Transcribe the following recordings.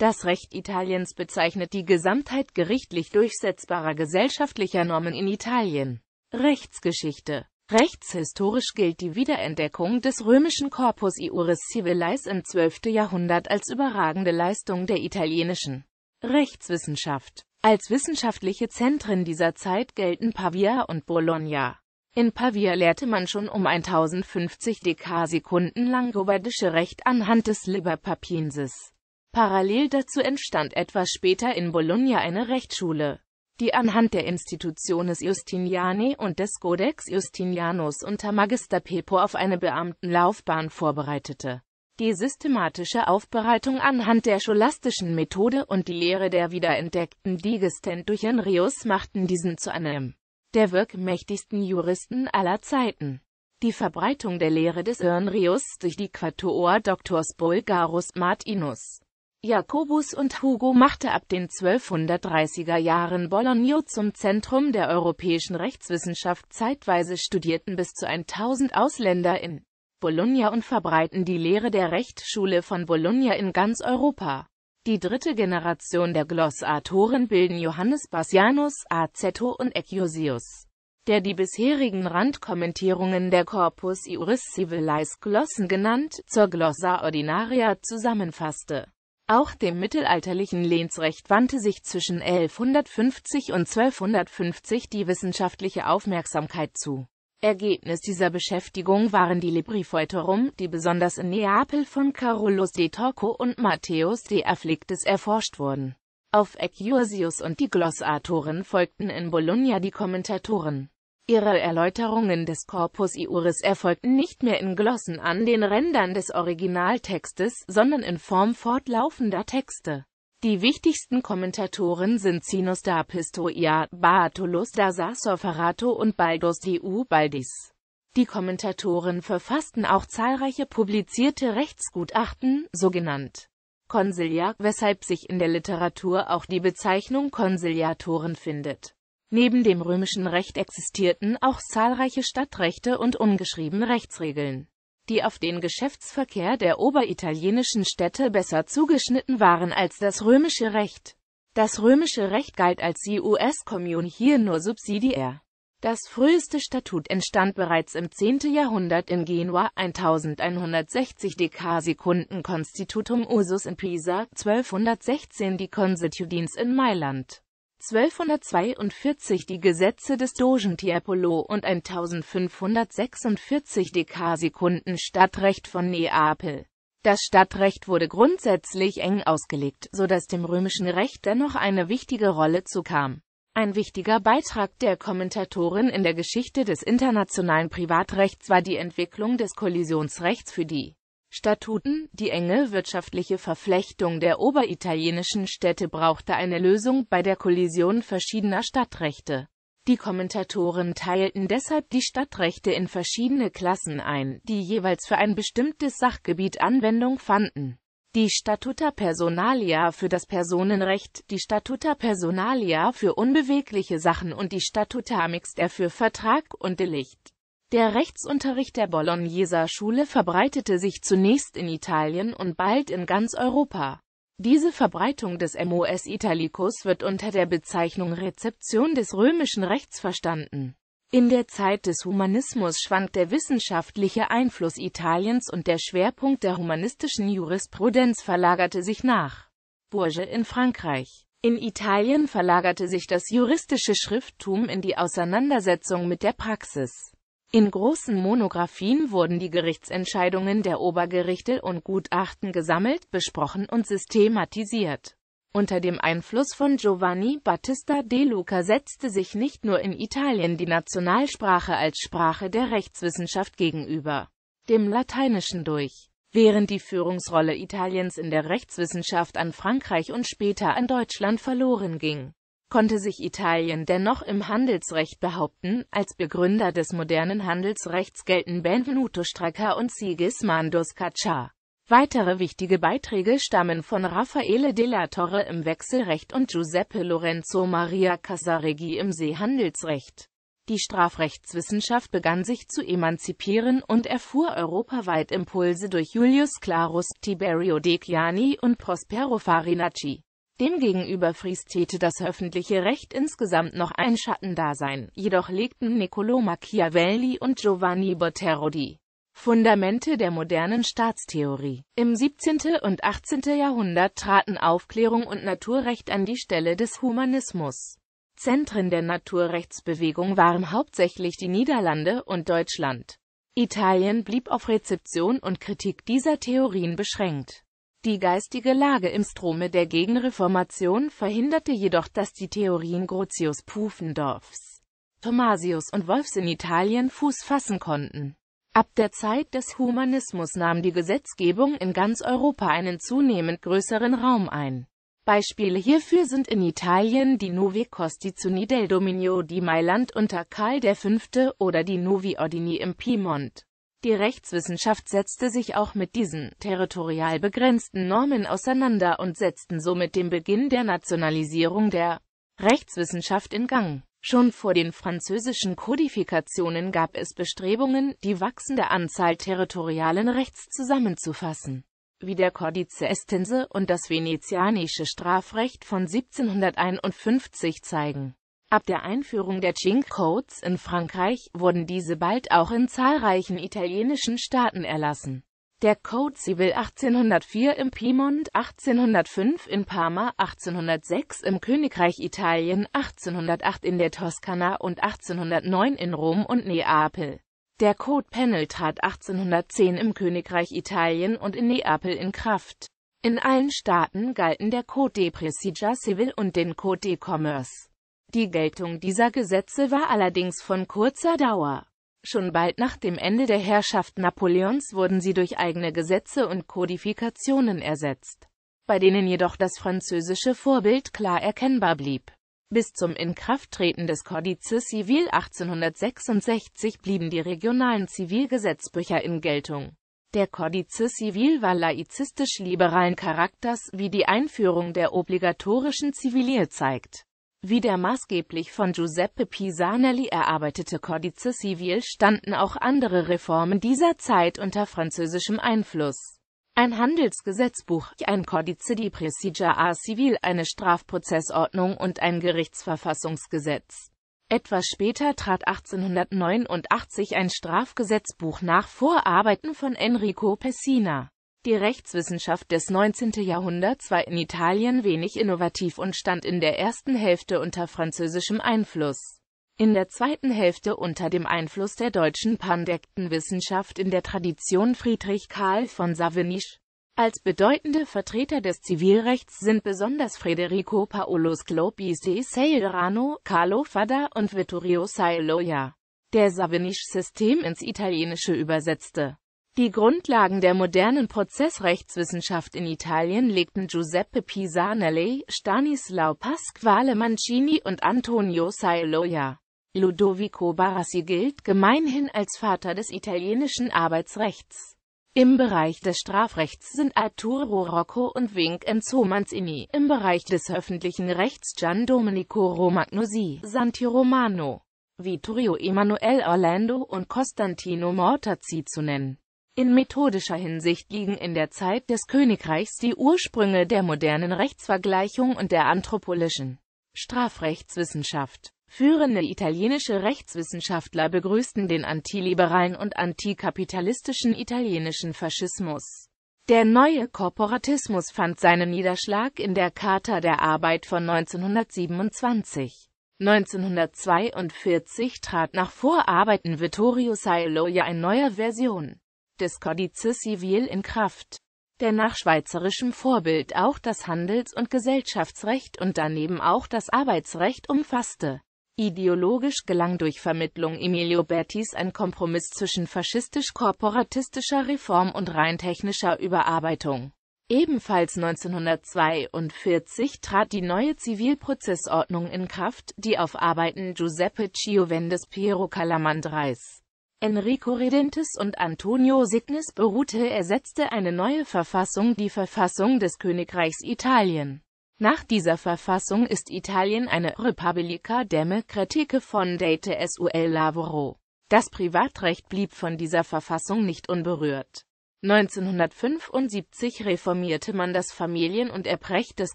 Das Recht Italiens bezeichnet die Gesamtheit gerichtlich durchsetzbarer gesellschaftlicher Normen in Italien. Rechtsgeschichte Rechtshistorisch gilt die Wiederentdeckung des römischen Corpus Iuris Civilis im 12. Jahrhundert als überragende Leistung der italienischen Rechtswissenschaft. Als wissenschaftliche Zentren dieser Zeit gelten Pavia und Bologna. In Pavia lehrte man schon um 1050 Dekasekunden lang gobardische Recht anhand des Liber Papiensis. Parallel dazu entstand etwas später in Bologna eine Rechtsschule, die anhand der Institutiones Justiniani und des Codex Justinianus unter Magister Pepo auf eine Beamtenlaufbahn vorbereitete. Die systematische Aufbereitung anhand der scholastischen Methode und die Lehre der wiederentdeckten Digestent durch Enrius machten diesen zu einem der wirkmächtigsten Juristen aller Zeiten. Die Verbreitung der Lehre des Enrius durch die Quatuor Doctors Bulgarus Martinus Jakobus und Hugo machte ab den 1230er Jahren Bologna zum Zentrum der europäischen Rechtswissenschaft. Zeitweise studierten bis zu 1000 Ausländer in Bologna und verbreiten die Lehre der Rechtsschule von Bologna in ganz Europa. Die dritte Generation der Glossatoren bilden Johannes Bassianus, Aceto und Ecciosius, der die bisherigen Randkommentierungen der Corpus Iuris Civilis Glossen genannt, zur Glossa Ordinaria zusammenfasste. Auch dem mittelalterlichen Lehnsrecht wandte sich zwischen 1150 und 1250 die wissenschaftliche Aufmerksamkeit zu. Ergebnis dieser Beschäftigung waren die Libri Feuterum, die besonders in Neapel von Carolus de Torco und Matthäus de Afflictis erforscht wurden. Auf Ecursius und die Glossatoren folgten in Bologna die Kommentatoren. Ihre Erläuterungen des Corpus Iuris erfolgten nicht mehr in Glossen an den Rändern des Originaltextes, sondern in Form fortlaufender Texte. Die wichtigsten Kommentatoren sind Sinus da Pistoia, Baatulus da Sassoferato und Baldus Diu Baldis. Die Kommentatoren verfassten auch zahlreiche publizierte Rechtsgutachten, sogenannt Consilia, weshalb sich in der Literatur auch die Bezeichnung Consiliatoren findet. Neben dem römischen Recht existierten auch zahlreiche Stadtrechte und ungeschriebene Rechtsregeln, die auf den Geschäftsverkehr der oberitalienischen Städte besser zugeschnitten waren als das römische Recht. Das römische Recht galt als die US-Kommun hier nur subsidiär. Das früheste Statut entstand bereits im 10. Jahrhundert in Genua 1160 Dekasekunden Constitutum Usus in Pisa 1216 die Constitudins in Mailand. 1242 die Gesetze des Dogen Tiepolo und 1546 Dekasekunden Stadtrecht von Neapel. Das Stadtrecht wurde grundsätzlich eng ausgelegt, so dass dem römischen Recht dennoch eine wichtige Rolle zukam. Ein wichtiger Beitrag der Kommentatorin in der Geschichte des internationalen Privatrechts war die Entwicklung des Kollisionsrechts für die Statuten Die enge wirtschaftliche Verflechtung der oberitalienischen Städte brauchte eine Lösung bei der Kollision verschiedener Stadtrechte. Die Kommentatoren teilten deshalb die Stadtrechte in verschiedene Klassen ein, die jeweils für ein bestimmtes Sachgebiet Anwendung fanden. Die Statuta Personalia für das Personenrecht, die Statuta Personalia für unbewegliche Sachen und die Statuta Mixter für Vertrag und Delikt. Der Rechtsunterricht der Bologneser Schule verbreitete sich zunächst in Italien und bald in ganz Europa. Diese Verbreitung des MOS Italicus wird unter der Bezeichnung Rezeption des römischen Rechts verstanden. In der Zeit des Humanismus schwankt der wissenschaftliche Einfluss Italiens und der Schwerpunkt der humanistischen Jurisprudenz verlagerte sich nach Bourges in Frankreich. In Italien verlagerte sich das juristische Schrifttum in die Auseinandersetzung mit der Praxis. In großen Monographien wurden die Gerichtsentscheidungen der Obergerichte und Gutachten gesammelt, besprochen und systematisiert. Unter dem Einfluss von Giovanni Battista de Luca setzte sich nicht nur in Italien die Nationalsprache als Sprache der Rechtswissenschaft gegenüber dem Lateinischen durch. Während die Führungsrolle Italiens in der Rechtswissenschaft an Frankreich und später an Deutschland verloren ging konnte sich Italien dennoch im Handelsrecht behaupten, als Begründer des modernen Handelsrechts gelten Benvenuto Stracca und Sigismondo Scaccia. Weitere wichtige Beiträge stammen von Raffaele della Torre im Wechselrecht und Giuseppe Lorenzo Maria Casareggi im Seehandelsrecht. Die Strafrechtswissenschaft begann sich zu emanzipieren und erfuhr europaweit Impulse durch Julius Clarus, Tiberio Deciani und Prospero Farinacci. Demgegenüber friestete das öffentliche Recht insgesamt noch ein Schattendasein, jedoch legten Niccolò Machiavelli und Giovanni Bottero die Fundamente der modernen Staatstheorie. Im 17. und 18. Jahrhundert traten Aufklärung und Naturrecht an die Stelle des Humanismus. Zentren der Naturrechtsbewegung waren hauptsächlich die Niederlande und Deutschland. Italien blieb auf Rezeption und Kritik dieser Theorien beschränkt. Die geistige Lage im Strome der Gegenreformation verhinderte jedoch, dass die Theorien Grotius Pufendorfs, Thomasius und Wolfs in Italien Fuß fassen konnten. Ab der Zeit des Humanismus nahm die Gesetzgebung in ganz Europa einen zunehmend größeren Raum ein. Beispiele hierfür sind in Italien die Novi Costituzioni del Dominio di Mailand unter Karl V. oder die Novi Ordini im Piemont. Die Rechtswissenschaft setzte sich auch mit diesen territorial begrenzten Normen auseinander und setzten somit den Beginn der Nationalisierung der Rechtswissenschaft in Gang. Schon vor den französischen Kodifikationen gab es Bestrebungen, die wachsende Anzahl territorialen Rechts zusammenzufassen, wie der Codice Estense und das venezianische Strafrecht von 1751 zeigen Ab der Einführung der ching Codes in Frankreich wurden diese bald auch in zahlreichen italienischen Staaten erlassen. Der Code Civil 1804 im Piemont, 1805 in Parma, 1806 im Königreich Italien, 1808 in der Toskana und 1809 in Rom und Neapel. Der Code Panel trat 1810 im Königreich Italien und in Neapel in Kraft. In allen Staaten galten der Code de Presidia Civil und den Code de Commerce. Die Geltung dieser Gesetze war allerdings von kurzer Dauer. Schon bald nach dem Ende der Herrschaft Napoleons wurden sie durch eigene Gesetze und Kodifikationen ersetzt, bei denen jedoch das französische Vorbild klar erkennbar blieb. Bis zum Inkrafttreten des Codice Civil 1866 blieben die regionalen Zivilgesetzbücher in Geltung. Der Codice Civil war laizistisch-liberalen Charakters, wie die Einführung der obligatorischen Zivilier zeigt. Wie der maßgeblich von Giuseppe Pisanelli erarbeitete Codice Civil standen auch andere Reformen dieser Zeit unter französischem Einfluss. Ein Handelsgesetzbuch, ein Codice di Procedure a Civil, eine Strafprozessordnung und ein Gerichtsverfassungsgesetz. Etwas später trat 1889 ein Strafgesetzbuch nach Vorarbeiten von Enrico Pessina die Rechtswissenschaft des 19. Jahrhunderts war in Italien wenig innovativ und stand in der ersten Hälfte unter französischem Einfluss, in der zweiten Hälfte unter dem Einfluss der deutschen Pandektenwissenschaft in der Tradition Friedrich Karl von Savinisch. Als bedeutende Vertreter des Zivilrechts sind besonders Federico Paolo Sclopisi Seirano, Carlo Fada und Vittorio Sailoia, der Savinisch-System ins Italienische übersetzte. Die Grundlagen der modernen Prozessrechtswissenschaft in Italien legten Giuseppe Pisanelli, Stanislao Pasquale Mancini und Antonio Sailoia. Ludovico Barassi gilt gemeinhin als Vater des italienischen Arbeitsrechts. Im Bereich des Strafrechts sind Arturo Rocco und Wink Enzo Manzini, im Bereich des öffentlichen Rechts Gian Domenico Romagnosi, Santi Romano, Vittorio Emanuele Orlando und Costantino Mortazzi zu nennen. In methodischer Hinsicht liegen in der Zeit des Königreichs die Ursprünge der modernen Rechtsvergleichung und der anthropologischen Strafrechtswissenschaft. Führende italienische Rechtswissenschaftler begrüßten den antiliberalen und antikapitalistischen italienischen Faschismus. Der neue Korporatismus fand seinen Niederschlag in der Charta der Arbeit von 1927. 1942 trat nach Vorarbeiten Vittorio Sailoja in neuer Version des Codice Civil in Kraft, der nach schweizerischem Vorbild auch das Handels- und Gesellschaftsrecht und daneben auch das Arbeitsrecht umfasste. Ideologisch gelang durch Vermittlung Emilio Bertis ein Kompromiss zwischen faschistisch-korporatistischer Reform und rein technischer Überarbeitung. Ebenfalls 1942 trat die neue Zivilprozessordnung in Kraft, die auf Arbeiten Giuseppe Giovandes Piero Calamandreis Enrico Redentes und Antonio Signis beruhte ersetzte eine neue Verfassung die Verfassung des Königreichs Italien. Nach dieser Verfassung ist Italien eine Repubblica Democratica Date sul Lavoro. Das Privatrecht blieb von dieser Verfassung nicht unberührt. 1975 reformierte man das Familien- und Erbrecht des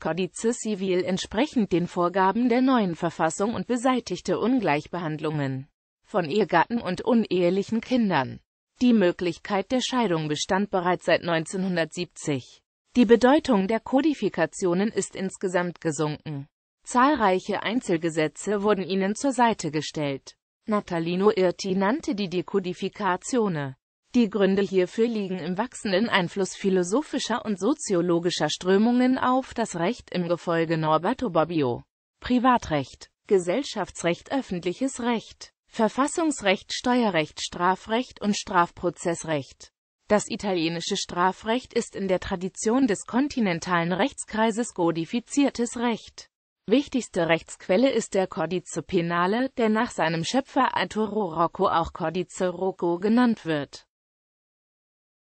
Codice Civil entsprechend den Vorgaben der neuen Verfassung und beseitigte Ungleichbehandlungen von Ehegatten und unehelichen Kindern. Die Möglichkeit der Scheidung bestand bereits seit 1970. Die Bedeutung der Kodifikationen ist insgesamt gesunken. Zahlreiche Einzelgesetze wurden ihnen zur Seite gestellt. Natalino Irti nannte die Dekodifikatione. Die Gründe hierfür liegen im wachsenden Einfluss philosophischer und soziologischer Strömungen auf das Recht im Gefolge Norberto Bobbio. Privatrecht, Gesellschaftsrecht, öffentliches Recht. Verfassungsrecht, Steuerrecht, Strafrecht und Strafprozessrecht. Das italienische Strafrecht ist in der Tradition des kontinentalen Rechtskreises kodifiziertes Recht. Wichtigste Rechtsquelle ist der Codice Penale, der nach seinem Schöpfer Arturo Rocco auch Codice Rocco genannt wird